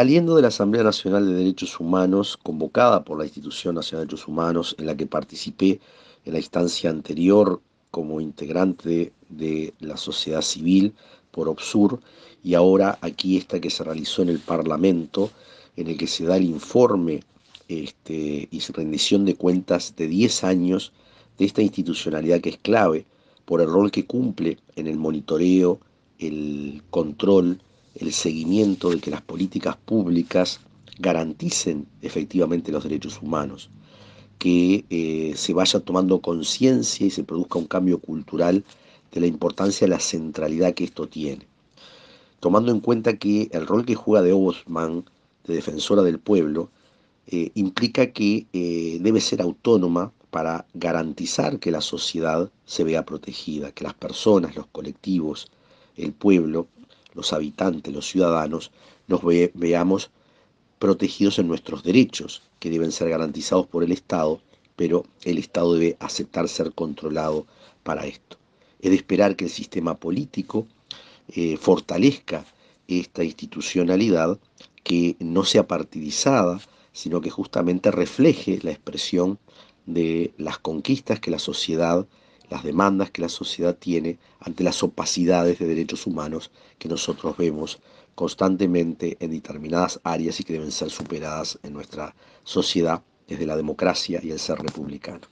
Saliendo de la Asamblea Nacional de Derechos Humanos, convocada por la Institución Nacional de Derechos Humanos, en la que participé en la instancia anterior como integrante de la sociedad civil por OPSUR, y ahora aquí esta que se realizó en el Parlamento, en el que se da el informe este, y rendición de cuentas de 10 años de esta institucionalidad que es clave por el rol que cumple en el monitoreo, el control, el seguimiento de que las políticas públicas garanticen efectivamente los derechos humanos, que eh, se vaya tomando conciencia y se produzca un cambio cultural de la importancia de la centralidad que esto tiene. Tomando en cuenta que el rol que juega de Obosman, de defensora del pueblo, eh, implica que eh, debe ser autónoma para garantizar que la sociedad se vea protegida, que las personas, los colectivos, el pueblo los habitantes, los ciudadanos, nos veamos protegidos en nuestros derechos, que deben ser garantizados por el Estado, pero el Estado debe aceptar ser controlado para esto. Es de esperar que el sistema político eh, fortalezca esta institucionalidad, que no sea partidizada, sino que justamente refleje la expresión de las conquistas que la sociedad las demandas que la sociedad tiene ante las opacidades de derechos humanos que nosotros vemos constantemente en determinadas áreas y que deben ser superadas en nuestra sociedad desde la democracia y el ser republicano.